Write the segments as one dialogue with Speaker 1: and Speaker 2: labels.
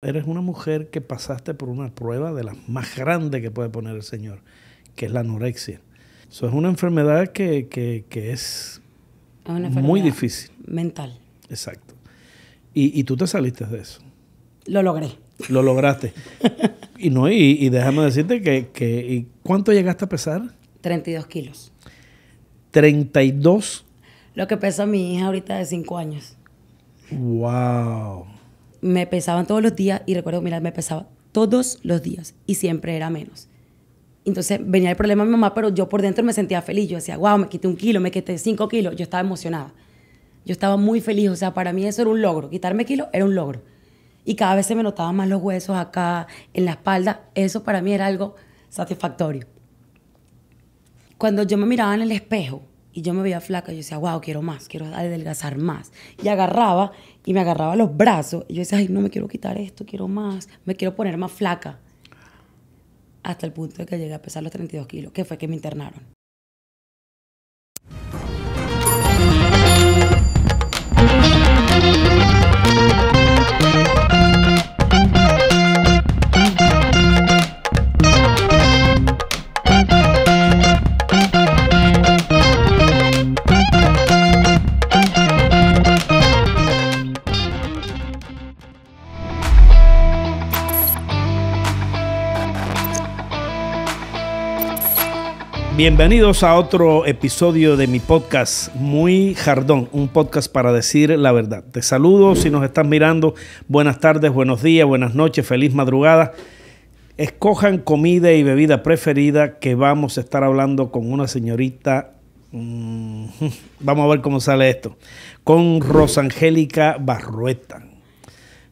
Speaker 1: Eres una mujer que pasaste por una prueba de las más grandes que puede poner el Señor, que es la anorexia. Eso es una enfermedad que, que, que es
Speaker 2: muy difícil. Mental.
Speaker 1: Exacto. Y, tú te saliste de eso. Lo logré. Lo lograste. y no, y, déjame decirte que, que y ¿cuánto llegaste a pesar?
Speaker 2: 32 kilos.
Speaker 1: 32.
Speaker 2: Lo que pesa mi hija ahorita de 5 años.
Speaker 1: Wow
Speaker 2: me pesaban todos los días y recuerdo, mira, me pesaba todos los días y siempre era menos. Entonces venía el problema de mi mamá, pero yo por dentro me sentía feliz. Yo decía, wow, me quité un kilo, me quité cinco kilos. Yo estaba emocionada. Yo estaba muy feliz. O sea, para mí eso era un logro. Quitarme kilo era un logro. Y cada vez se me notaban más los huesos acá, en la espalda. Eso para mí era algo satisfactorio. Cuando yo me miraba en el espejo, y yo me veía flaca. Yo decía, wow, quiero más, quiero adelgazar más. Y agarraba y me agarraba los brazos. Y yo decía, ay, no me quiero quitar esto, quiero más, me quiero poner más flaca. Hasta el punto de que llegué a pesar los 32 kilos, que fue que me internaron.
Speaker 1: Bienvenidos a otro episodio de mi podcast Muy Jardón, un podcast para decir la verdad. Te saludo si nos estás mirando. Buenas tardes, buenos días, buenas noches, feliz madrugada. Escojan comida y bebida preferida que vamos a estar hablando con una señorita. Mm, vamos a ver cómo sale esto. Con Rosangélica Barrueta.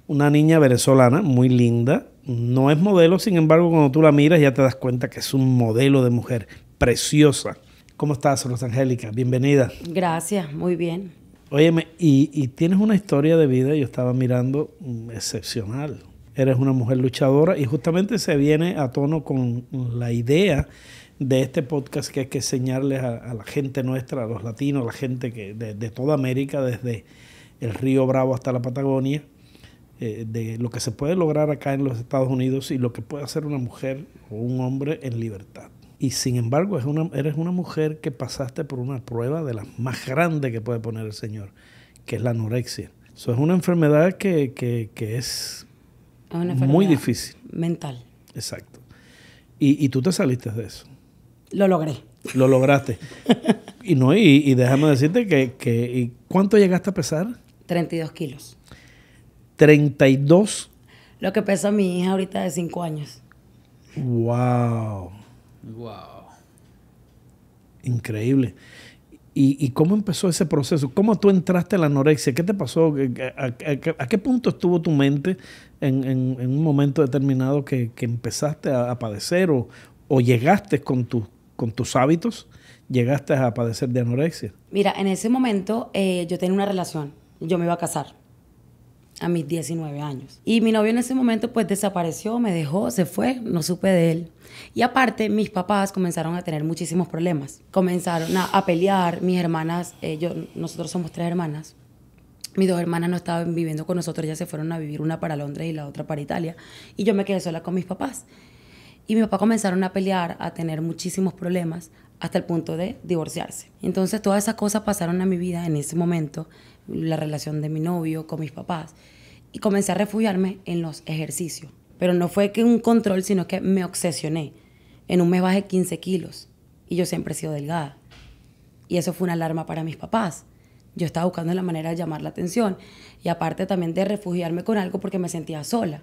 Speaker 1: Una niña venezolana muy linda, no es modelo, sin embargo, cuando tú la miras ya te das cuenta que es un modelo de mujer preciosa. ¿Cómo estás, Rosangélica? Bienvenida.
Speaker 2: Gracias, muy bien.
Speaker 1: Óyeme, y, tienes una historia de vida, yo estaba mirando, mm, excepcional. Eres una mujer luchadora y justamente se viene a tono con la idea de este podcast que hay que enseñarles a, la gente nuestra, a los latinos, a la gente que de, toda América, desde el río Bravo hasta la Patagonia, eh, de lo que se puede lograr acá en los Estados Unidos y lo que puede hacer una mujer o un hombre en libertad y sin embargo es una, eres una mujer que pasaste por una prueba de las más grandes que puede poner el Señor, que es la anorexia. Eso es una enfermedad que, que, que es,
Speaker 2: muy difícil. Mental.
Speaker 1: Exacto. Y, tú te saliste de eso. Lo logré. Lo lograste. y no y, déjame decirte que, y ¿cuánto llegaste a pesar?
Speaker 2: 32 kilos.
Speaker 1: 32.
Speaker 2: Lo que pesa mi hija ahorita de 5 años.
Speaker 1: Wow. Wow. Increíble. ¿Y, cómo empezó ese proceso? ¿Cómo tú entraste a la anorexia? ¿Qué te pasó? ¿A, qué punto estuvo tu mente en, un momento determinado que, empezaste a, padecer o, llegaste con, tus con tus hábitos? ¿Llegaste a padecer de anorexia?
Speaker 2: Mira, en ese momento eh, yo tenía una relación. Yo me iba a casar a mis 19 años. Y mi novio en ese momento pues desapareció, me dejó, se fue, no supe de él. Y aparte mis papás comenzaron a tener muchísimos problemas, comenzaron a, pelear, mis hermanas, eh, nosotros somos tres hermanas, mis dos hermanas no estaban viviendo con nosotros, ya se fueron a vivir una para Londres y la otra para Italia, y yo me quedé sola con mis papás. Y mi papá comenzaron a pelear, a tener muchísimos problemas, hasta el punto de divorciarse. Entonces todas esas cosas pasaron a mi vida en ese momento, la relación de mi novio con mis papás, y comencé a refugiarme en los ejercicios. Pero no fue que un control, sino que me obsesioné. En un mes bajé 15 kilos y yo siempre he sido delgada. Y eso fue una alarma para mis papás. Yo estaba buscando la manera de llamar la atención y aparte también de refugiarme con algo porque me sentía sola.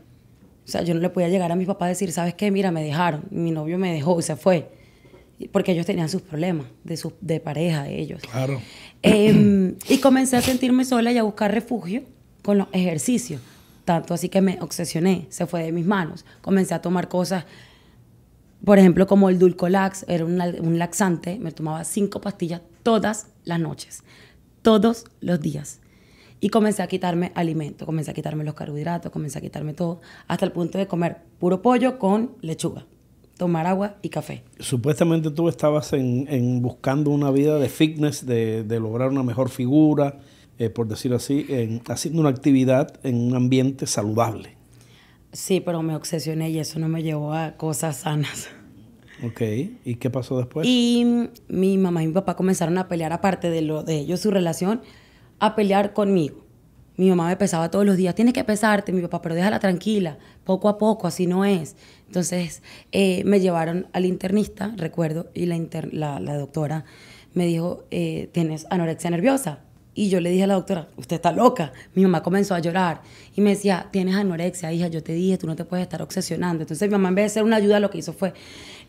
Speaker 2: O sea, yo no le podía llegar a mi papá a decir, ¿sabes qué? Mira, me dejaron, mi novio me dejó y se fue. Porque ellos tenían sus problemas de, de pareja, de ellos. Claro. Em, y comencé a sentirme sola y a buscar refugio con los ejercicios. Tanto así que me obsesioné, se fue de mis manos. Comencé a tomar cosas, por ejemplo, como el Dulcolax, era un laxante, me tomaba cinco pastillas todas las noches, todos los días. Y comencé a quitarme alimento, comencé a quitarme los carbohidratos, comencé a quitarme todo, hasta el punto de comer puro pollo con lechuga, tomar agua y café.
Speaker 1: Supuestamente tú estabas en, buscando una vida de fitness, de, lograr una mejor figura, eh, por decirlo así, en, haciendo una actividad en un ambiente saludable.
Speaker 2: Sí, pero me obsesioné y eso no me llevó a cosas sanas.
Speaker 1: Ok, ¿y qué pasó después?
Speaker 2: Y mi mamá y mi papá comenzaron a pelear aparte de lo de ellos, su relación a pelear conmigo. Mi mamá me pesaba todos los días, tienes que pesarte, mi papá, pero déjala tranquila, poco a poco, así no es. Entonces eh, me llevaron al internista, recuerdo, y la, la, doctora me dijo, eh, tienes anorexia nerviosa. Y yo le dije a la doctora, usted está loca. Mi mamá comenzó a llorar y me decía, tienes anorexia, hija, yo te dije, tú no te puedes estar obsesionando. Entonces mi mamá en vez de ser una ayuda, lo que hizo fue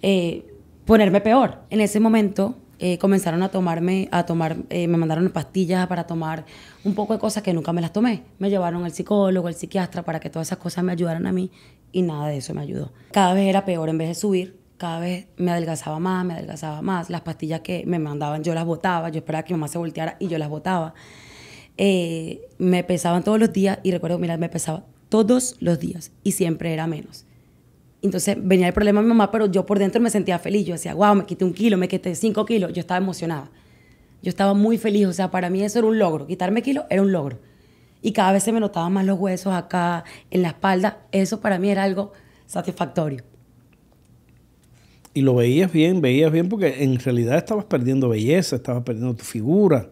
Speaker 2: eh, ponerme peor. En ese momento eh, comenzaron a tomarme, a tomar, eh, me mandaron pastillas para tomar un poco de cosas que nunca me las tomé. Me llevaron al psicólogo, al psiquiatra para que todas esas cosas me ayudaran a mí y nada de eso me ayudó. Cada vez era peor en vez de subir, cada vez me adelgazaba más, me adelgazaba más. Las pastillas que me mandaban yo las botaba, yo esperaba que mi mamá se volteara y yo las botaba. Eh, me pesaban todos los días y recuerdo, mira, me pesaba todos los días y siempre era menos. Entonces venía el problema de mi mamá, pero yo por dentro me sentía feliz. Yo decía, wow, me quité un kilo, me quité cinco kilos. Yo estaba emocionada. Yo estaba muy feliz. O sea, para mí eso era un logro. Quitarme kilos era un logro. Y cada vez se me notaban más los huesos acá, en la espalda. Eso para mí era algo satisfactorio.
Speaker 1: Y lo veías bien, veías bien, porque en realidad estabas perdiendo belleza, estabas perdiendo tu figura.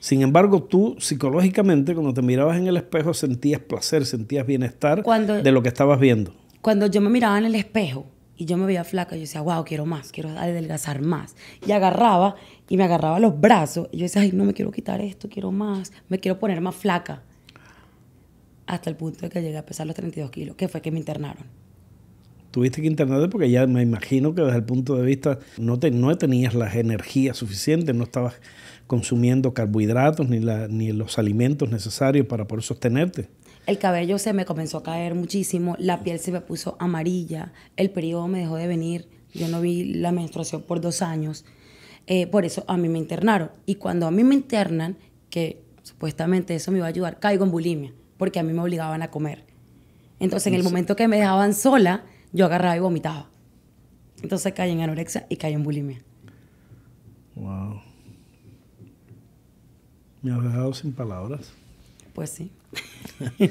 Speaker 1: Sin embargo, tú psicológicamente, cuando te mirabas en el espejo, sentías placer, sentías bienestar de lo que estabas viendo
Speaker 2: cuando yo me miraba en el espejo y yo me veía flaca, yo decía, wow, quiero más, quiero adelgazar más. Y agarraba y me agarraba los brazos. Y yo decía, ay, no me quiero quitar esto, quiero más, me quiero poner más flaca. Hasta el punto de que llegué a pesar los 32 kilos, que fue que me internaron.
Speaker 1: Tuviste que internarte porque ya me imagino que desde el punto de vista no, tenías las energías suficientes, no estabas consumiendo carbohidratos ni, ni los alimentos necesarios para poder sostenerte.
Speaker 2: El cabello se me comenzó a caer muchísimo, la piel se me puso amarilla, el periodo me dejó de venir, yo no vi la menstruación por dos años. Eh, por eso a mí me internaron. Y cuando a mí me internan, que supuestamente eso me iba a ayudar, caigo en bulimia, porque a mí me obligaban a comer. Entonces, en el momento que me dejaban sola, yo agarraba y vomitaba. Entonces caí en anorexia y caí en bulimia.
Speaker 1: Wow. Me has dejado sin palabras. Pues sí.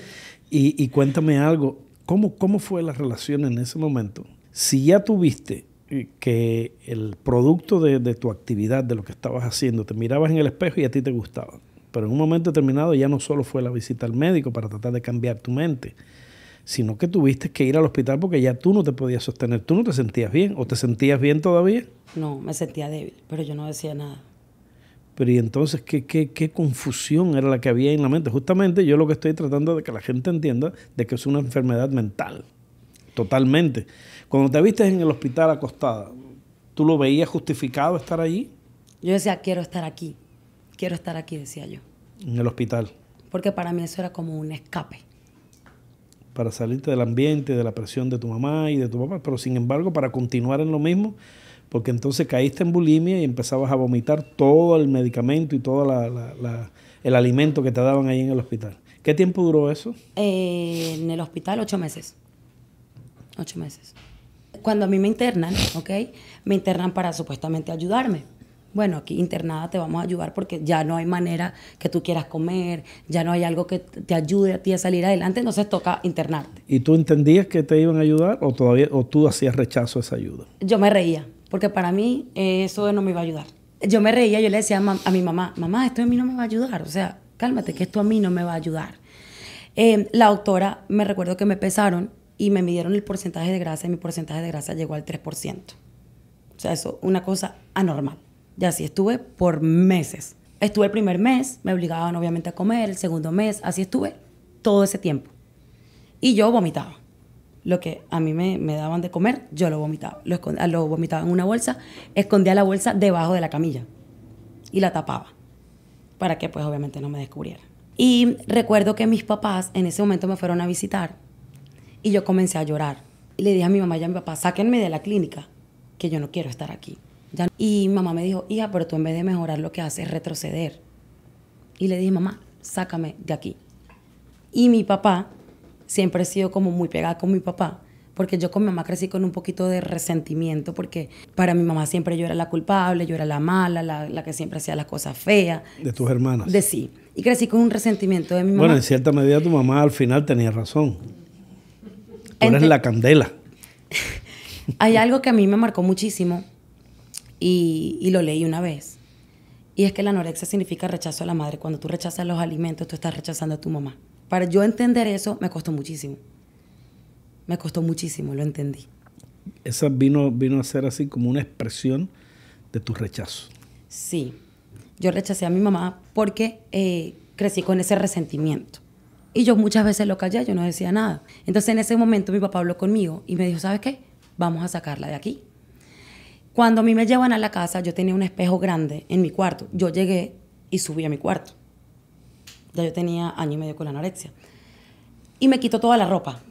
Speaker 1: y, cuéntame algo, ¿cómo, ¿cómo fue la relación en ese momento? Si ya tuviste eh, que el producto de, de, tu actividad, de lo que estabas haciendo, te mirabas en el espejo y a ti te gustaba. Pero en un momento determinado ya no solo fue la visita al médico para tratar de cambiar tu mente, sino que tuviste que ir al hospital porque ya tú no te podías sostener, tú no te sentías bien o te sentías bien todavía.
Speaker 2: No, me sentía débil, pero yo no decía nada.
Speaker 1: Pero y entonces, ¿qué, ¿qué, qué, confusión era la que había en la mente? Justamente yo lo que estoy tratando de que la gente entienda de que es una enfermedad mental, totalmente. Cuando te viste en el hospital acostada, ¿tú lo veías justificado estar allí?
Speaker 2: Yo decía, quiero estar aquí, quiero estar aquí, decía yo.
Speaker 1: En el hospital.
Speaker 2: Porque para mí eso era como un escape.
Speaker 1: Para salirte del ambiente, de la presión de tu mamá y de tu papá, pero sin embargo, para continuar en lo mismo, porque entonces caíste en bulimia y empezabas a vomitar todo el medicamento y todo el alimento que te daban ahí en el hospital. ¿Qué tiempo duró eso?
Speaker 2: Eh, en el hospital ocho meses. Ocho meses. Cuando a mí me internan, ¿ok? Me internan para supuestamente ayudarme bueno, aquí internada te vamos a ayudar porque ya no hay manera que tú quieras comer, ya no hay algo que te ayude a ti a salir adelante, entonces toca internarte.
Speaker 1: ¿Y tú entendías que te iban a ayudar o todavía o tú hacías rechazo a esa ayuda?
Speaker 2: Yo me reía porque para mí eh, eso no me iba a ayudar. Yo me reía, yo le decía a, mi mamá, mamá, esto a mí no me va a ayudar, o sea, cálmate, que esto a mí no me va a ayudar. Em, la doctora, me recuerdo que me pesaron y me midieron el porcentaje de grasa y mi porcentaje de grasa llegó al 3%. O sea, eso, una cosa anormal. Y así estuve por meses. Estuve el primer mes, me obligaban obviamente a comer, el segundo mes, así estuve todo ese tiempo. Y yo vomitaba lo que a mí me, daban de comer, yo lo vomitaba. Lo, vomitaba en una bolsa, escondía la bolsa debajo de la camilla y la tapaba para que pues obviamente no me descubrieran. Y recuerdo que mis papás en ese momento me fueron a visitar y yo comencé a llorar. Y le dije a mi mamá y a mi papá, sáquenme de la clínica, que yo no quiero estar aquí. Y mamá me dijo, hija, pero tú en vez de mejorar lo que haces es retroceder. Y le dije, mamá, sácame de aquí. Y mi papá siempre he sido como muy pegada con mi papá, porque yo con mi mamá crecí con un poquito de resentimiento, porque para mi mamá siempre yo era la culpable, yo era la mala, la, que siempre hacía las cosas feas.
Speaker 1: De tus hermanas. De
Speaker 2: sí. Y crecí con un resentimiento de mi mamá. Bueno, en
Speaker 1: cierta medida tu mamá al final tenía razón. Tú eres la candela.
Speaker 2: Hay algo que a mí me marcó muchísimo y, y lo leí una vez. Y es que la anorexia significa rechazo a la madre. Cuando tú rechazas los alimentos, tú estás rechazando a tu mamá. Para yo entender eso me costó muchísimo. Me costó muchísimo, lo entendí.
Speaker 1: Esa vino, vino a ser así como una expresión de tu rechazo.
Speaker 2: Sí, yo rechacé a mi mamá porque eh, crecí con ese resentimiento. Y yo muchas veces lo callé, yo no decía nada. Entonces en ese momento mi papá habló conmigo y me dijo, ¿sabes qué? Vamos a sacarla de aquí. Cuando a mí me llevan a la casa, yo tenía un espejo grande en mi cuarto. Yo llegué y subí a mi cuarto. Ya yo tenía año y medio con la anorexia. Y me quitó toda la ropa.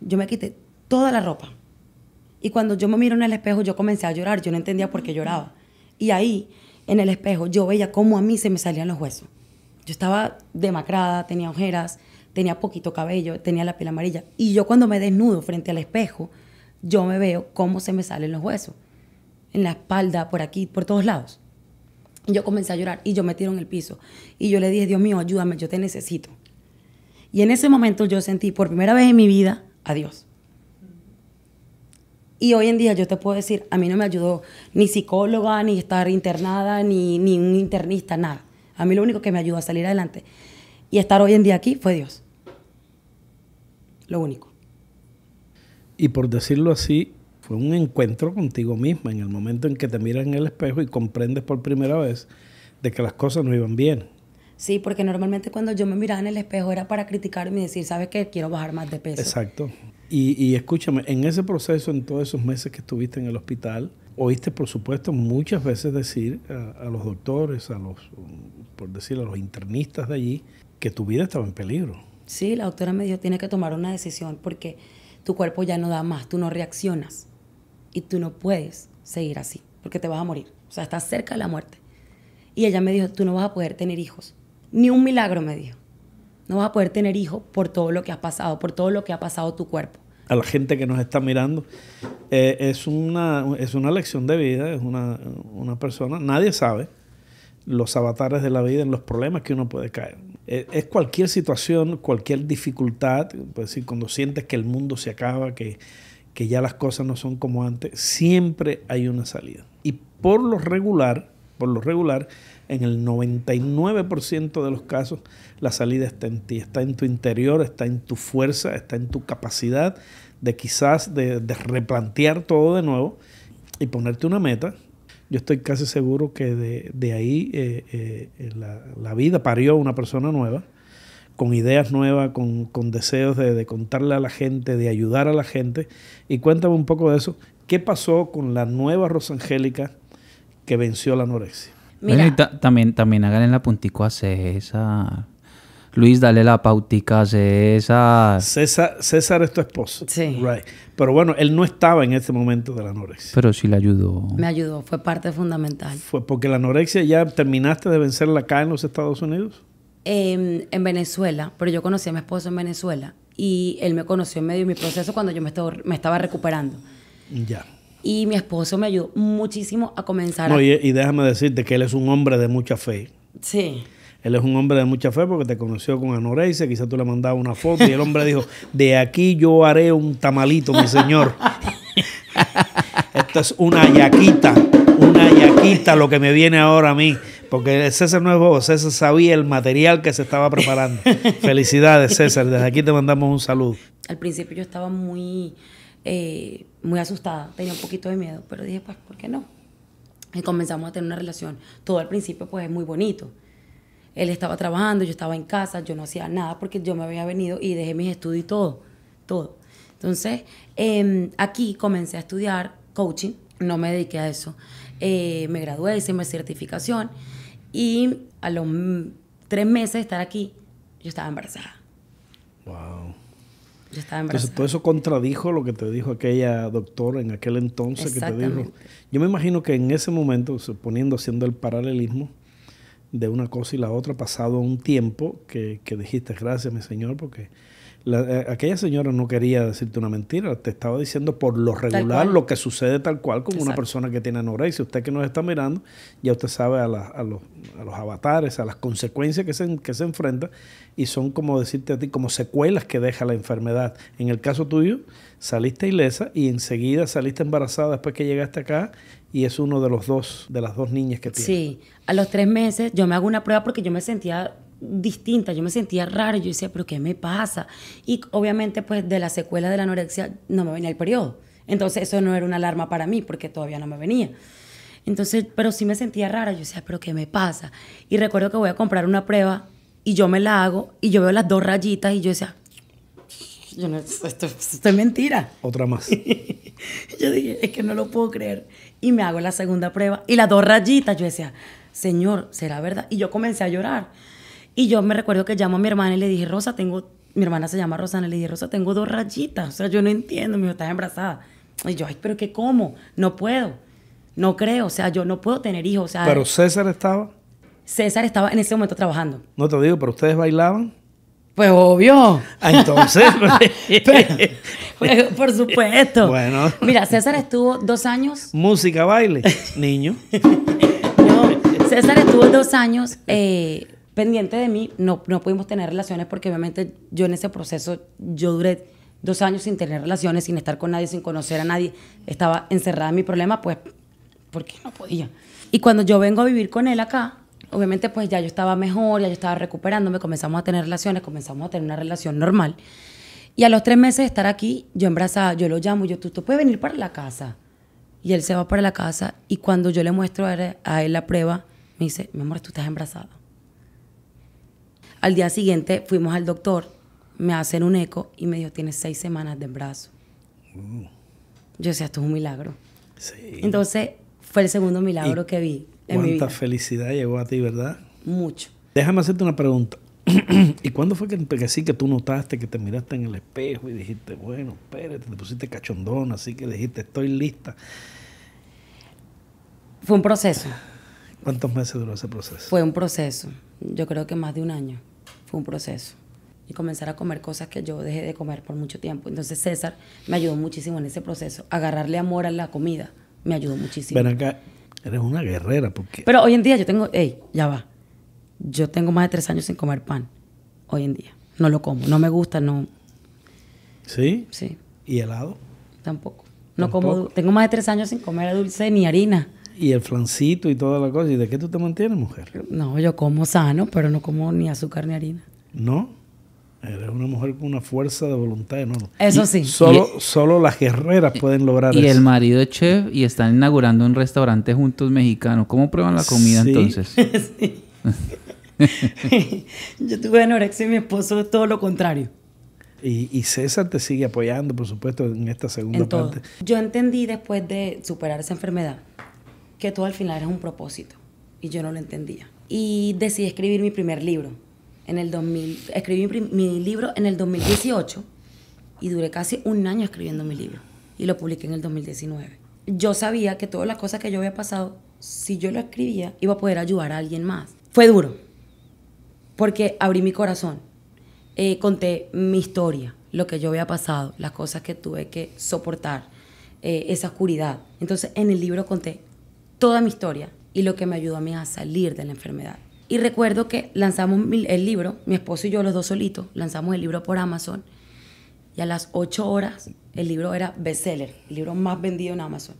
Speaker 2: Yo me quité toda la ropa. Y cuando yo me miro en el espejo, yo comencé a llorar. Yo no entendía por qué lloraba. Y ahí, en el espejo, yo veía cómo a mí se me salían los huesos. Yo estaba demacrada, tenía ojeras, tenía poquito cabello, tenía la piel amarilla. Y yo cuando me desnudo frente al espejo, yo me veo cómo se me salen los huesos. En la espalda, por aquí, por todos lados. Yo comencé a llorar y yo me tiro en el piso. Y yo le dije, Dios mío, ayúdame, yo te necesito. Y en ese momento yo sentí por primera vez en mi vida a Dios. Y hoy en día yo te puedo decir, a mí no me ayudó ni psicóloga, ni estar internada, ni, ni un internista, nada. A mí lo único que me ayudó a salir adelante y estar hoy en día aquí fue Dios.
Speaker 1: Lo único. Y por decirlo así, fue un encuentro contigo misma en el momento en que te miras en el espejo y comprendes por primera vez de que las cosas no iban bien. Sí,
Speaker 2: porque normalmente cuando yo me miraba en el espejo era para criticarme y decir, ¿sabes qué? Quiero bajar más de peso. Exacto.
Speaker 1: Y, y escúchame, en ese proceso, en todos esos meses que estuviste en el hospital, oíste, por supuesto, muchas veces decir a, los doctores, a los, por decirlo, a los internistas de allí, que tu vida estaba en peligro.
Speaker 2: Sí, la doctora me dijo, tienes que tomar una decisión porque tu cuerpo ya no da más, tú no reaccionas y tú no puedes seguir así, porque te vas a morir. O sea, estás cerca de la muerte. Y ella me dijo, tú no vas a poder tener hijos. Ni un milagro me dijo. No vas a poder tener hijos por todo lo que has pasado, por todo lo que ha pasado tu cuerpo.
Speaker 1: A la gente que nos está mirando, eh, es, una, es una lección de vida, es una, persona, nadie sabe los avatares de la vida, en los problemas que uno puede caer. Eh, es cualquier situación, cualquier dificultad, pues decir, cuando sientes que el mundo se acaba, que que ya las cosas no son como antes, siempre hay una salida. Y por lo regular, por lo regular, en el 99% de los casos, la salida está en ti, está en tu interior, está en tu fuerza, está en tu capacidad de quizás de, replantear todo de nuevo y ponerte una meta. Yo estoy casi seguro que de, ahí eh, eh, la, vida parió a una persona nueva con ideas nuevas, con, deseos de, contarle a la gente, de ayudar a la gente. Y cuéntame un poco de eso. ¿Qué pasó con la nueva Rosangélica que venció la anorexia?
Speaker 2: también, también háganle la puntico a César. Luis, dale la pautica a César.
Speaker 1: César. César es tu esposo. Sí. Right. Pero bueno, él no estaba en este momento de la anorexia.
Speaker 2: Pero sí le ayudó. Me ayudó, fue parte fundamental.
Speaker 1: Fue porque la anorexia ya terminaste de vencerla acá en los Estados Unidos
Speaker 2: en, Venezuela, pero yo conocí a mi esposo en Venezuela y él me conoció en medio de mi proceso cuando yo me estaba, me estaba recuperando. Ya. Y mi esposo me ayudó muchísimo a comenzar. No,
Speaker 1: Y, déjame decirte que él es un hombre de mucha fe. Sí. Él es un hombre de mucha fe porque te conoció con Anoreise, quizás tú le mandabas una foto y el hombre dijo, de aquí yo haré un tamalito, mi señor. Esto es una yaquita, una yaquita lo que me viene ahora a mí porque César no es vos, César sabía el material que se estaba preparando. Felicidades, César. Desde aquí te mandamos un saludo.
Speaker 2: Al principio yo estaba muy, eh, muy asustada, tenía un poquito de miedo, pero dije, pues, ¿por qué no? Y comenzamos a tener una relación. Todo al principio, pues, es muy bonito. Él estaba trabajando, yo estaba en casa, yo no hacía nada porque yo me había venido y dejé mis estudios y todo, todo. Entonces, em, aquí comencé a estudiar coaching, no me dediqué a eso. Eh, me gradué, hice mi certificación y a los tres meses de estar aquí, yo estaba embarazada. Wow. Yo estaba embarazada. Entonces,
Speaker 1: todo eso contradijo lo que te dijo aquella doctora en aquel entonces que Yo me imagino que en ese momento, suponiendo, haciendo el paralelismo de una cosa y la otra, pasado un tiempo que dijiste, gracias, mi Señor, porque eh, aquella señora no quería decirte una mentira, te estaba diciendo por lo regular lo que sucede tal cual con una persona que tiene anorexia. Usted que nos está mirando, ya usted sabe a, a, los, a los, avatares, a las consecuencias que se, que se enfrenta y son como decirte a ti, como secuelas que deja la enfermedad. En el caso tuyo, saliste ilesa y enseguida saliste embarazada después que llegaste acá y es uno de los dos, de las dos niñas que tienes. Sí,
Speaker 2: a los tres meses yo me hago una prueba porque yo me sentía distinta, yo me sentía rara, yo decía, pero ¿qué me pasa? Y obviamente pues de la secuela de la anorexia no me venía el periodo, entonces eso no era una alarma para mí porque todavía no me venía. Entonces, pero sí me sentía rara, yo decía, pero ¿qué me pasa? Y recuerdo que voy a comprar una prueba y yo me la hago y yo veo las dos rayitas y yo decía,
Speaker 1: yo no, es mentira. Otra más.
Speaker 2: yo dije, es que no lo puedo creer. Y me hago la segunda prueba y las dos rayitas, yo decía, Señor, ¿será verdad? Y yo comencé a llorar. Y yo me recuerdo que llamo a mi hermana y le dije, Rosa, tengo, mi hermana se llama Rosana, le dije, Rosa, tengo dos rayitas, o sea, yo no entiendo, Mi hijo estás embarazada. Y yo, ay, pero ¿qué ¿Cómo? No puedo, no creo, o sea, yo no puedo tener hijos. O sea, pero
Speaker 1: César estaba.
Speaker 2: César estaba en ese momento trabajando.
Speaker 1: No te digo, pero ustedes bailaban. Pues obvio. Ah, entonces. Pues. Pues, por supuesto. Bueno.
Speaker 2: Mira, César estuvo dos años.
Speaker 1: Música, baile, niño.
Speaker 2: César estuvo dos años eh, pendiente de mí, no, no pudimos tener relaciones porque obviamente yo en ese proceso, yo duré dos años sin tener relaciones, sin estar con nadie, sin conocer a nadie, estaba encerrada en mi problema, pues, porque no podía. Y cuando yo vengo a vivir con él acá, obviamente pues ya yo estaba mejor, ya yo estaba recuperándome, comenzamos a tener relaciones, comenzamos a tener una relación normal. Y a los tres meses de estar aquí, yo embarazada, yo lo llamo, yo, tú, tú puedes venir para la casa. Y él se va para la casa y cuando yo le muestro a él, a él la prueba, me dice, mi amor, tú estás embarazada. Al día siguiente fuimos al doctor, me hacen un eco y me dijo, tienes seis semanas de embarazo. Mm. Yo decía, esto es un milagro. Sí. Entonces, fue el segundo milagro que vi en cuánta mi vida.
Speaker 1: felicidad llegó a ti, ¿verdad? Mucho. Déjame hacerte una pregunta. ¿Y cuándo fue que, que, sí que tú notaste que te miraste en el espejo y dijiste, bueno, espérate, te pusiste cachondona, así que dijiste, estoy lista? Fue un proceso. ¿Cuántos meses duró ese proceso?
Speaker 2: Fue un proceso. Yo creo que más de un año fue un proceso. Y comenzar a comer cosas que yo dejé de comer por mucho tiempo. Entonces César me ayudó muchísimo en ese proceso. Agarrarle amor a la comida me ayudó muchísimo. Pero acá,
Speaker 1: eres una guerrera. porque
Speaker 2: Pero hoy en día yo tengo, hey, ya va. Yo tengo más de tres años sin comer pan. Hoy en día. No lo como. No me gusta, no.
Speaker 1: ¿Sí? Sí. ¿Y helado?
Speaker 2: Tampoco. No como, tengo más de tres años sin comer dulce ni harina.
Speaker 1: Y el flancito y toda la cosa. ¿Y de qué tú te mantienes, mujer? No, yo como sano, pero no como ni azúcar ni harina. ¿No? Eres una mujer con una fuerza de voluntad enorme. Eso sí. Solo, solo las guerreras pueden lograr eso. Y el
Speaker 2: marido es chef y están inaugurando un restaurante juntos
Speaker 1: mexicano. ¿Cómo prueban la comida entonces? yo tuve anorexia y mi esposo todo lo contrario. Y, César te sigue apoyando, por supuesto, en esta segunda parte.
Speaker 2: Yo entendí después de superar esa enfermedad que todo al final era un propósito y yo no lo entendía. Y decidí escribir mi primer libro. En el 2000, escribí mi, libro en el 2018 y duré casi un año escribiendo mi libro y lo publiqué en el 2019. Yo sabía que todas las cosas que yo había pasado, si yo lo escribía, iba a poder ayudar a alguien más. Fue duro, porque abrí mi corazón, eh, conté mi historia, lo que yo había pasado, las cosas que tuve que soportar, eh, esa oscuridad. Entonces en el libro conté toda mi historia y lo que me ayudó a mí a salir de la enfermedad. Y recuerdo que lanzamos el libro, mi esposo y yo los dos solitos, lanzamos el libro por Amazon y a las 8 horas el libro era bestseller, el libro más vendido en Amazon.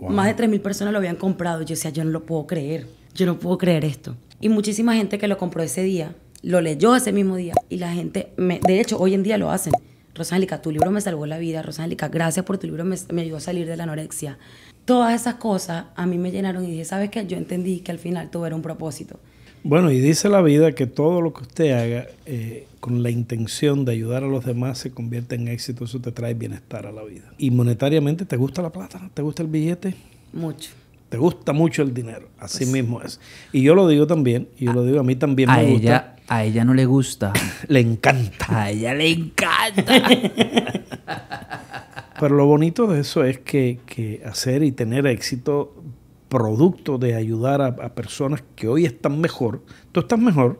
Speaker 2: Más de 3.000 personas lo habían comprado. Yo decía, yo no lo puedo creer, yo no puedo creer esto. Y muchísima gente que lo compró ese día, lo leyó ese mismo día y la gente, de hecho, hoy en día lo hacen Rosálica, tu libro me salvó la vida, Rosálica, gracias por tu libro, me, ayudó a salir de la anorexia. Todas esas cosas a mí me llenaron y dije, ¿sabes qué? Yo entendí que al final todo era un propósito.
Speaker 1: Bueno, y dice la vida que todo lo que usted haga eh, con la intención de ayudar a los demás se convierte en éxito, eso te trae bienestar a la vida. Y monetariamente, ¿te gusta la plata? ¿Te gusta el billete? Mucho. Te gusta mucho el dinero, así pues mismo es. Y yo lo digo también, y yo lo digo, a mí también a me gusta. Ella, a ella no le gusta. le encanta. A ella
Speaker 2: le encanta.
Speaker 1: Pero lo bonito de eso es que, que, hacer y tener éxito producto de ayudar a, a personas que hoy están mejor. Tú estás mejor,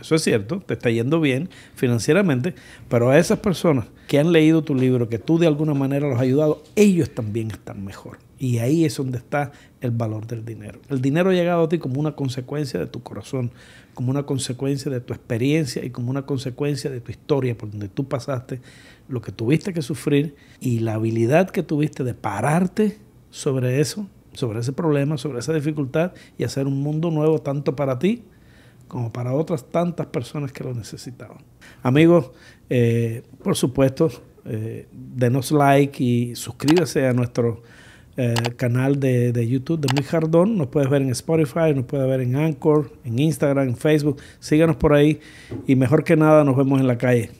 Speaker 1: eso es cierto, te está yendo bien financieramente, pero a esas personas que han leído tu libro, que tú de alguna manera los has ayudado, ellos también están mejor. Y ahí es donde está el valor del dinero. El dinero ha llegado a ti como una consecuencia de tu corazón, como una consecuencia de tu experiencia y como una consecuencia de tu historia, por donde tú pasaste, lo que tuviste que sufrir y la habilidad que tuviste de pararte sobre eso, sobre ese problema, sobre esa dificultad y hacer un mundo nuevo tanto para ti como para otras tantas personas que lo necesitaban. Amigos, eh, por supuesto, eh, denos like y suscríbase a nuestro eh, canal de, de, YouTube de Muy Jardón. Nos puedes ver en Spotify, nos puedes ver en Anchor, en Instagram, en Facebook. Síganos por ahí y mejor que nada nos vemos en la calle.